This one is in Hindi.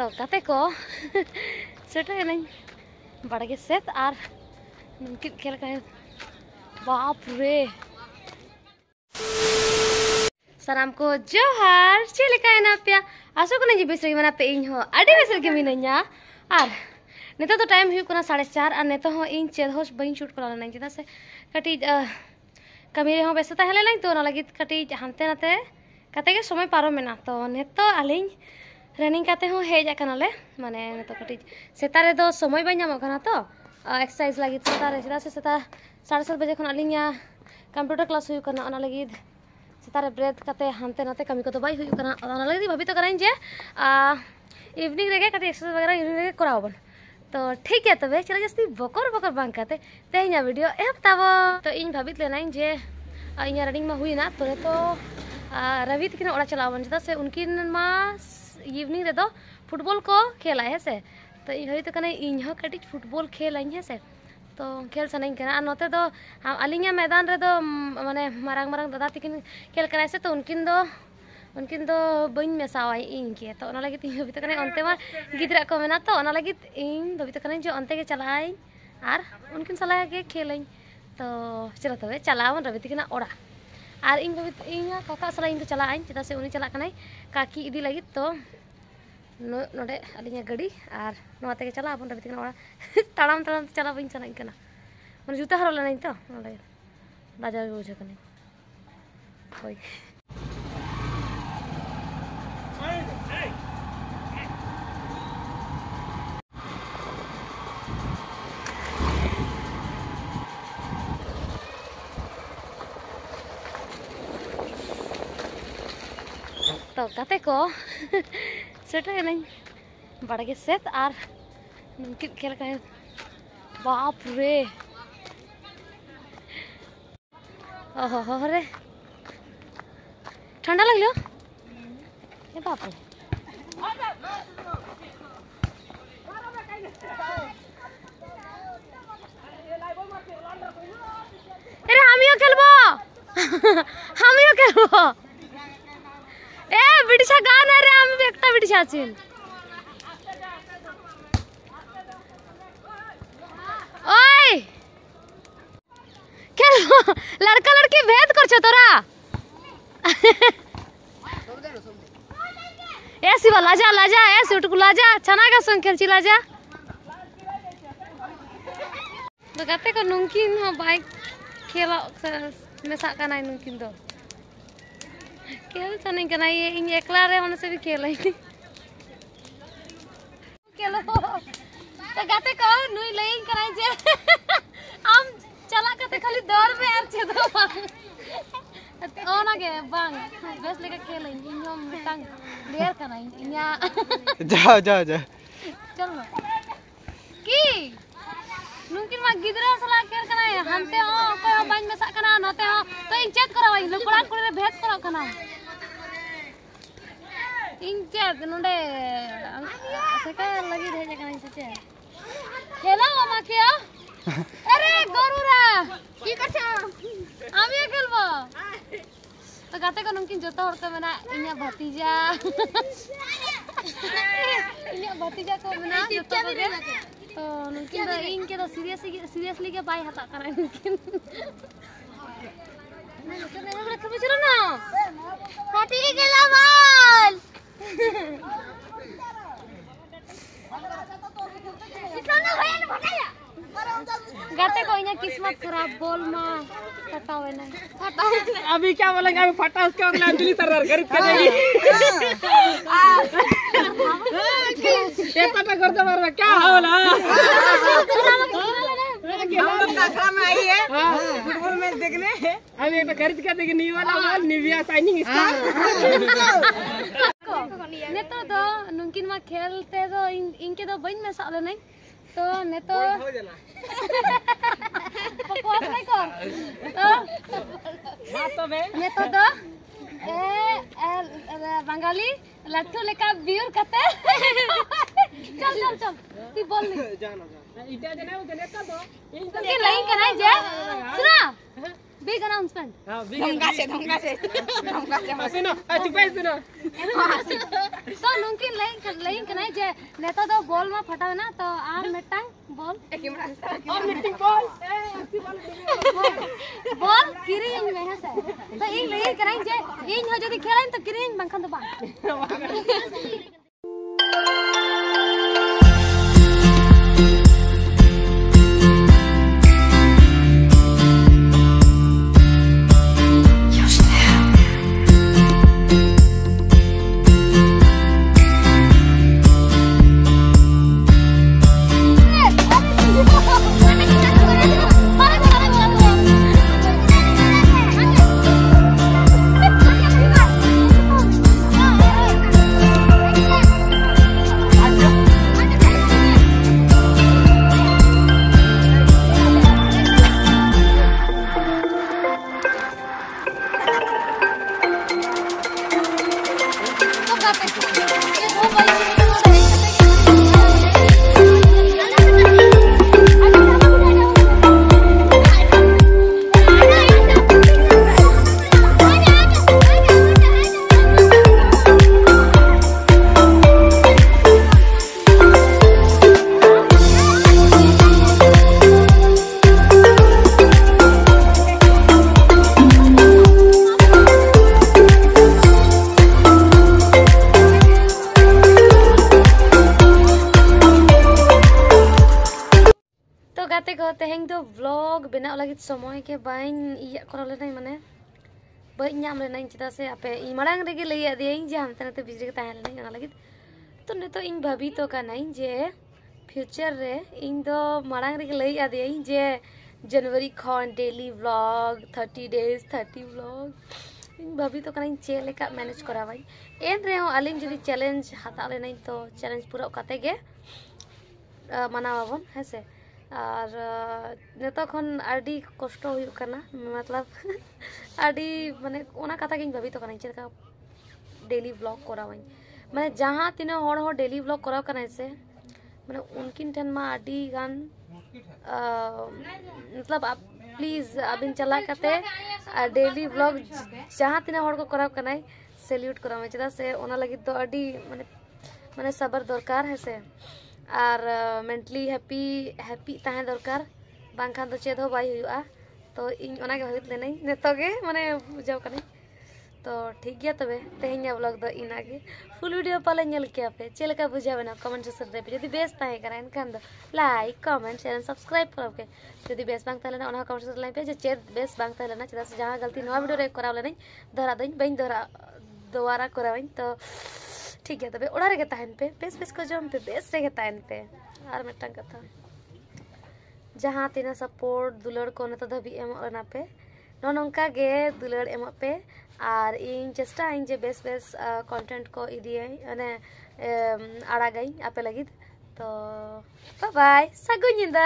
ᱛᱚ ᱜᱟᱛᱮ ᱠᱚ ᱥᱮᱴᱮᱨᱮᱱᱟᱹᱧ ᱵᱟᱲᱜᱮ ᱥᱮᱫ ᱟᱨ ᱱᱩᱝᱠᱤᱱ ᱠᱷᱮᱞ बाप रे सलाम को जोहार चलना पे आसो को नहीं बेस मना पे इन हो आड़ी बेस रही मी तो टाइम हुई साढ़े चार और नेता हो इन चेद हो बही को लाना चेदा से कटी कमी रे हो तो ना लगी कटी नाते समय पारो मेना तो नेता आलिंग रनिंग करते हों हेज ले माने तो कटिज सेतारे दो समय बाई तो एक्सरसाइज लगी सेतारे चेदा से साढ़े सात बजे खन अलिंग कंप्यूटर क्लास होना सेतारे ब्रेथ करते हानते नाते कमी को तो बाई करें जे इवनिंग रे एक्सरसाइज वगैरह इवनिंग रे तो ठीक है तब चल जस्ती बकर बकर बांग करते तेहना वीडियो एप ताब तो इन भावित लेना जे इन रनिंग में हुई तो रवि तक ओड़ा चलावन चेदा से उनकिन इवनिंग रे फुटबॉल को खेला है से तो इहई तो कने इन कटी फुटबॉल खेल है से तो खेल सनाई कना नोते दो अली मैदान रे दो माने मारांग मारांग दादा तक खेल कर से तो उनकिन दो उनकिन दो बी मेसावाई इन के तो ओना लगी इन तो कने ओनते मा को मेना तो इन हबी तो कने जो ओनते के चलाइन और उनकिन सलाह के खेल तो चलो तब चलावन रवि तक ओड़ा Ar ing ing kakak selain kecelakaan kita se uni celaka nai kaki idi lagi to no no de adinya gadi ar no ate kecelak pun tapi tinggal orang talam talam kecelak pun cana ikana mana juta harolan nai to no de raja gue ucapkan nai गते सेटेन बड़गे सेत और नुकित खेल बाप रे रे ठंडा लगल बाप रे हम खेलो বিটিসা গান আরে আমি একটা বিটিসা আছি ওই কেন লড়কা লড়কি ভেদ করছ তোরা ए शिवा लाजा लाजा ए सूटकू लाजा छना का संग खेलची लाजा तो कहते को नुमकिन हो हाँ, बाइक खेला मेसा का नहीं नुमकिन खेल कना ये इन एकला रे से भी खेल नहीं तो गाते कहो नुई लेइन कराई जे हम चला कते खाली दौर में यार छे तो ओ ना के बांग बेस लेके खेल इन हम टांग लेयर कनाई इन्या जाओ जाओ जाओ चलो की नुकिन मा गिदरा सला केर कनाई हमते ओ को बांज में सा कना नते kana injet nonde seka lagi dheje kana sache khela amake ya अरे গরুরা কি করছো আমি খেলবো তো গাতে কোন কি যত হড়তে মেনা ইয়া ভাতিজা ইয়া ভাতিজা কো মেনা যত হড়তে तो नुकिन तो इन के तो सीरियसली सीरियसली के बाय हता करा नुकिन किस्मत खराब बोल माँ फटा हुआ ना फटा अभी क्या बोलेंगे अभी फटा उसके अगले अंजलि सर गरीब के जाएगी हाँ। हाँ। ये तो कर दो मार क्या होला है फुटबॉल मैच देखने अभी एक खरीद वाला निविया साइनिंग स्टार दो खेलते तो इनके तो बइन में साले नहीं तो ने तो बकवास नहीं कर तो बात हाँ तो में ने तो दो ए बंगाली लट्ठू लेका बियर कते चल चल चल तू बोल नहीं जाना जाना इटा देना वो देने का तो दो नहीं कराई जे सुना हाँ। बिग अनाउंसमेंट धमका से धमका से धमका से सुनो चुप सुनो तो नुकिन लिंक लिंक नहीं जे नेता तो बॉल में फटावे ना तो आर मिट्टा बॉल और मिट्टी बॉल बॉल किरिंग में है सर तो इन लिंक नहीं जे इन हो जदी खेलाइन तो किरिंग बंखन तो बा ते तेहेन ब्लग बना लगे तो समय के बना लेना मानने बैंक लेना चेदा से आपे मांग रे लैदी जे हाँ तेना बिजली तह लेना तो नित तो भाभी तो जे फ्यूचर रे मांग रे लैदी जे जनवरी खन daily blog thirty days thirty blog इन भाभी तो चल मैनेज करा एन रहे अली जो चैलेंज हत्या लेना तो चैलेंज पूरा मानवाबन हाँ से और नेता कष्ट मतलब आड़ी माने कथा गिन भावित करना चेका डेली ब्लॉग करावाई मैं जहाँ तिने हर डेली ब्लॉग कर करना से माने उनकिन ठेन मा आड़ी गान मतलब आप प्लीज अब चला डेली ब्लॉग जहाँ तिने हर को कराव करना सेल्यूट करावे चेदा से मैं तो मैं सबर दरकार है से मेंटली ᱢᱮᱱᱴᱟᱞᱤ ᱦᱮᱯᱤ ᱦᱮᱯᱤ ᱛᱟᱦᱮᱸ ᱫᱚᱨᱠᱟᱨ ᱵᱟᱝᱠᱷᱟᱱ ᱫᱚ ᱪᱮᱫ ᱦᱚᱸ ᱵᱟᱭ ᱦᱩᱭᱩᱜᱼᱟ ᱛᱚ ᱤᱧ ᱚᱱᱟᱜᱮ ᱵᱷᱟᱹᱵᱤᱛ ᱞᱮᱱᱟᱹᱧ ᱱᱤᱛᱚᱜ ᱜᱮ ᱢᱟᱱᱮ ᱵᱩᱡᱷᱟᱹᱣ ᱠᱟᱹᱱᱟᱹᱧ तो ठीक है तब तेहना ब्लॉग दो इना फुल वीडियो पाले पे चलका बुझावेना कमेंट सेक्शन पे जो बेस एनखान लाइक कमेंट शेयर सब्सक्राइब करब के जो बेस बांग तहलेना कमेंट सेक्शन पे जो चेद बेस बांग तहलेना चेदा से जहां गलती नवा वीडियो रे कराव लेनाई दोहरा दिन बई दोहरा दोबारा करावाई तो ᱴᱷᱤᱠ ᱜᱮᱭᱟ ᱛᱚᱵᱮ ᱚᱲᱟᱜ ᱨᱮᱜᱮ ᱛᱟᱦᱮᱱ ᱯᱮ ᱵᱮᱥ ᱵᱮᱥ ᱠᱚ ᱡᱚᱢ ᱯᱮ ᱵᱮᱥ ᱨᱮᱜᱮ ᱛᱟᱦᱮᱱ ᱯᱮ ᱟᱨ ᱢᱤᱫᱴᱟᱝ ᱠᱟᱛᱷᱟ ᱡᱟᱦᱟᱸ ᱛᱤᱱᱟᱹᱜ ᱥᱟᱯᱳᱨᱴ ᱫᱩᱞᱟᱹᱲ ᱠᱚ ᱱᱤᱛᱚᱜ ᱫᱷᱟᱹᱵᱤᱡ ᱮᱢᱚᱜ ᱠᱟᱱᱟ ᱯᱮ ᱱᱚᱜᱼᱚ ᱱᱚᱝᱠᱟ ᱜᱮ ᱫᱩᱞᱟᱹᱲ ᱮᱢᱚᱜ ᱯᱮ ᱟᱨ ᱤᱧ ᱪᱮᱥᱴᱟᱭᱟᱹᱧ ᱡᱮ ᱵᱮᱥ ᱵᱮᱥ ᱠᱚᱱᱴᱮᱱᱴ ᱠᱚ ᱤᱫᱤᱭᱟᱹᱧ ᱢᱟᱱᱮ ᱟᱲᱟᱜᱟᱹᱧ ᱟᱯᱮ ᱞᱟᱹᱜᱤᱫ ᱛᱚ ᱵᱟᱭ ᱥᱟᱹᱜᱩᱱ ᱧᱤᱫᱟᱹ